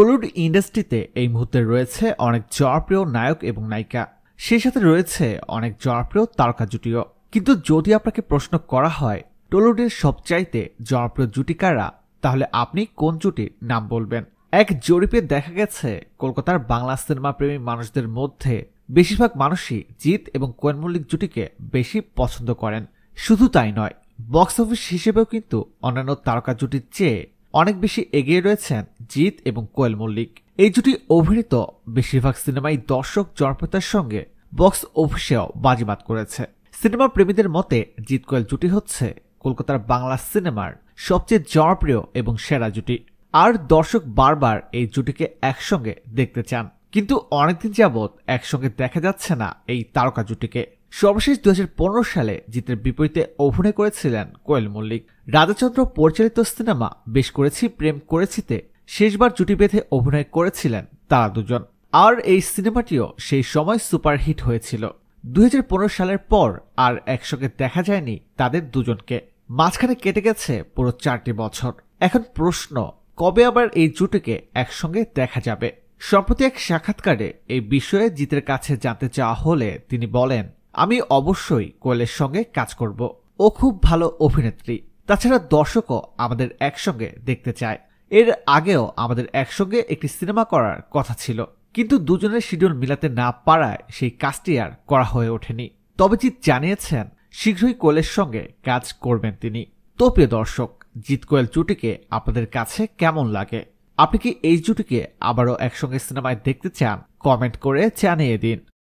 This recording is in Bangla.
টলিউড ইন্ডাস্ট্রিতে এই মুহূর্তে রয়েছে অনেক জনপ্রিয় নায়ক এবং নায়িকা সেই সাথে রয়েছে অনেক জনপ্রিয় তারকা জুটিও কিন্তু যদি আপনাকে প্রশ্ন করা হয় টলিউডের সবচাইতে জনপ্রিয় জুটিকারা তাহলে আপনি কোন জুটির নাম বলবেন এক জরিপে দেখা গেছে কলকাতার বাংলা সিনেমা প্রেমী মানুষদের মধ্যে বেশিরভাগ মানুষই জিৎ এবং কোয়েন মল্লিক জুটিকে বেশি পছন্দ করেন শুধু তাই নয় বক্স অফিস হিসেবেও কিন্তু অন্যান্য তারকা জুটির চেয়ে অনেক বেশি এগিয়ে রয়েছেন জিৎ এবং কোয়েল মল্লিক এই জুটি অভিনীত বেশিরভাগ সিনেমাই দর্শক জনপ্রিয়তার সঙ্গে বক্স অফিসেও বাজিমাত করেছে সিনেমা প্রেমীদের মতে জিৎ কোয়েল জুটি হচ্ছে কলকাতার বাংলা সিনেমার সবচেয়ে জনপ্রিয় এবং সেরা জুটি আর দর্শক বারবার এই জুটিকে একসঙ্গে দেখতে চান কিন্তু অনেকদিন যাবৎ একসঙ্গে দেখা যাচ্ছে না এই তারকা জুটিকে সর্বশেষ দু সালে জিতের বিপরীতে অভিনয় করেছিলেন কোয়েল মল্লিক রাধাচন্দ্র পরিচালিত সিনেমা বেশ করেছি প্রেম করেছিতে শেষবার জুটি বেঁধে অভিনয় করেছিলেন তারা দুজন আর এই সিনেমাটিও সেই সময় সুপারহিট হয়েছিল দু সালের পর আর একসঙ্গে দেখা যায়নি তাদের দুজনকে মাঝখানে কেটে গেছে পুরো চারটি বছর এখন প্রশ্ন কবে আবার এই জুটিকে একসঙ্গে দেখা যাবে সম্প্রতি এক সাক্ষাৎকারে এই বিষয়ে জিতের কাছে জানতে চাওয়া হলে তিনি বলেন আমি অবশ্যই কোয়েলের সঙ্গে কাজ করব ও খুব ভালো অভিনেত্রী তাছাড়া দর্শকও আমাদের একসঙ্গে দেখতে চায় এর আগেও আমাদের একসঙ্গে একটি সিনেমা করার কথা ছিল কিন্তু দুজনের শিডিউল মিলাতে না পারায় সেই কাজটি আর করা হয়ে ওঠেনি তবে জিৎ জানিয়েছেন শীঘ্রই কোলের সঙ্গে কাজ করবেন তিনি তো প্রিয় দর্শক জিৎ কোয়েল জুটিকে আপনাদের কাছে কেমন লাগে আপনি কি এই জুটিকে আবারও একসঙ্গে সিনেমায় দেখতে চান কমেন্ট করে জানিয়ে দিন